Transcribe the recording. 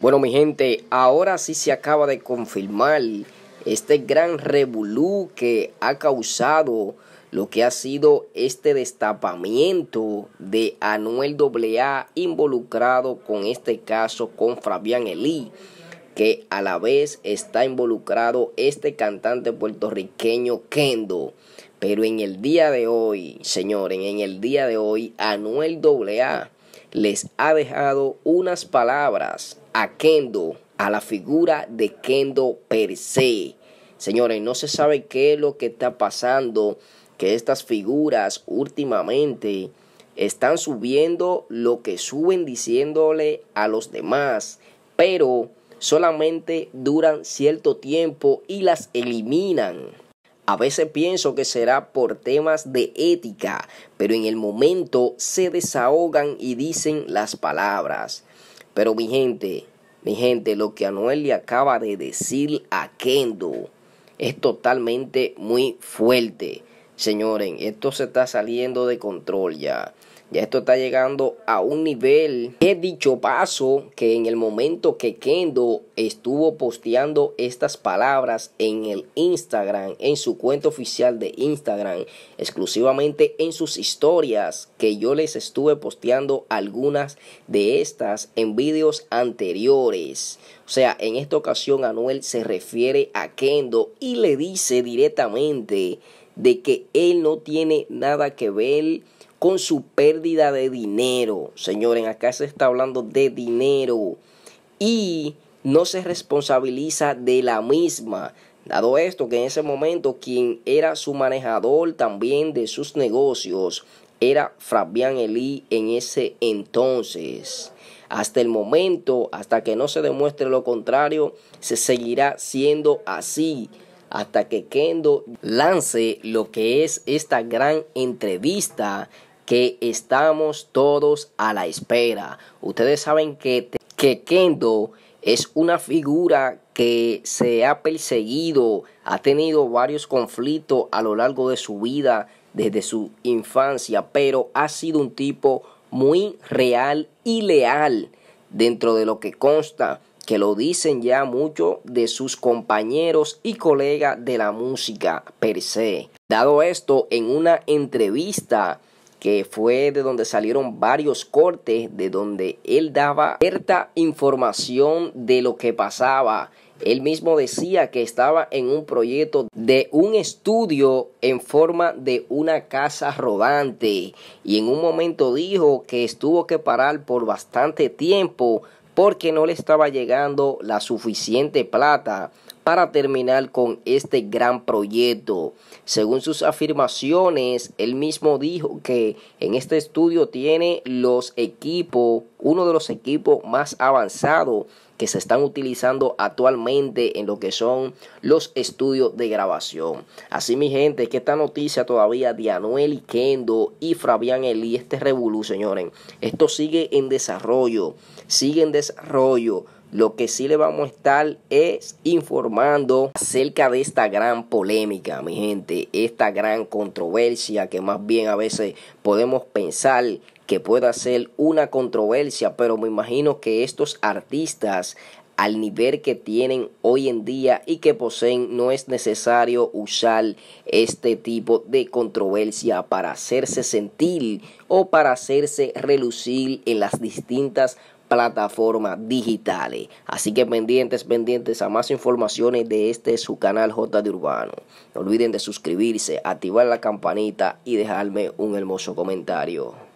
Bueno, mi gente, ahora sí se acaba de confirmar este gran revolú que ha causado lo que ha sido este destapamiento de Anuel AA involucrado con este caso con Fabián Elí que a la vez está involucrado este cantante puertorriqueño Kendo. Pero en el día de hoy, señores, en el día de hoy, Anuel AA les ha dejado unas palabras a Kendo, a la figura de Kendo per se. Señores, no se sabe qué es lo que está pasando, que estas figuras últimamente están subiendo lo que suben diciéndole a los demás, pero solamente duran cierto tiempo y las eliminan. A veces pienso que será por temas de ética, pero en el momento se desahogan y dicen las palabras. Pero mi gente, mi gente, lo que Anuel le acaba de decir a Kendo es totalmente muy fuerte. Señores, esto se está saliendo de control ya. Ya esto está llegando a un nivel. He dicho paso que en el momento que Kendo estuvo posteando estas palabras en el Instagram, en su cuenta oficial de Instagram, exclusivamente en sus historias, que yo les estuve posteando algunas de estas en videos anteriores. O sea, en esta ocasión Anuel se refiere a Kendo y le dice directamente de que él no tiene nada que ver con su pérdida de dinero. Señores, acá se está hablando de dinero y no se responsabiliza de la misma. Dado esto que en ese momento quien era su manejador también de sus negocios era Fabián Elí en ese entonces. Hasta el momento, hasta que no se demuestre lo contrario, se seguirá siendo así hasta que Kendo lance lo que es esta gran entrevista que estamos todos a la espera. Ustedes saben que, Kendo es una figura que se ha perseguido, ha tenido varios conflictos a lo largo de su vida, desde su infancia, pero ha sido un tipo muy real y leal dentro de lo que consta que lo dicen ya mucho de sus compañeros y colegas de la música per se. Dado esto, en una entrevista que fue de donde salieron varios cortes, de donde él daba cierta información de lo que pasaba. Él mismo decía que estaba en un proyecto de un estudio en forma de una casa rodante y en un momento dijo que estuvo que parar por bastante tiempo porque no le estaba llegando la suficiente plata para terminar con este gran proyecto. Según sus afirmaciones, él mismo dijo que en este estudio tiene los equipos, uno de los equipos más avanzados que se están utilizando actualmente en lo que son los estudios de grabación. Así mi gente, que esta noticia todavía de Anuel y Kendo y Fabián Eli, este revolú, señores. Esto sigue en desarrollo, sigue en desarrollo. Lo que sí le vamos a estar es informando acerca de esta gran polémica, mi gente, esta gran controversia que más bien a veces podemos pensar que pueda ser una controversia, pero me imagino que estos artistas al nivel que tienen hoy en día y que poseen, no es necesario usar este tipo de controversia para hacerse sentir o para hacerse relucir en las distintas plataformas digitales. Así que pendientes, pendientes a más informaciones de este su canal J de Urbano. No olviden de suscribirse, activar la campanita y dejarme un hermoso comentario.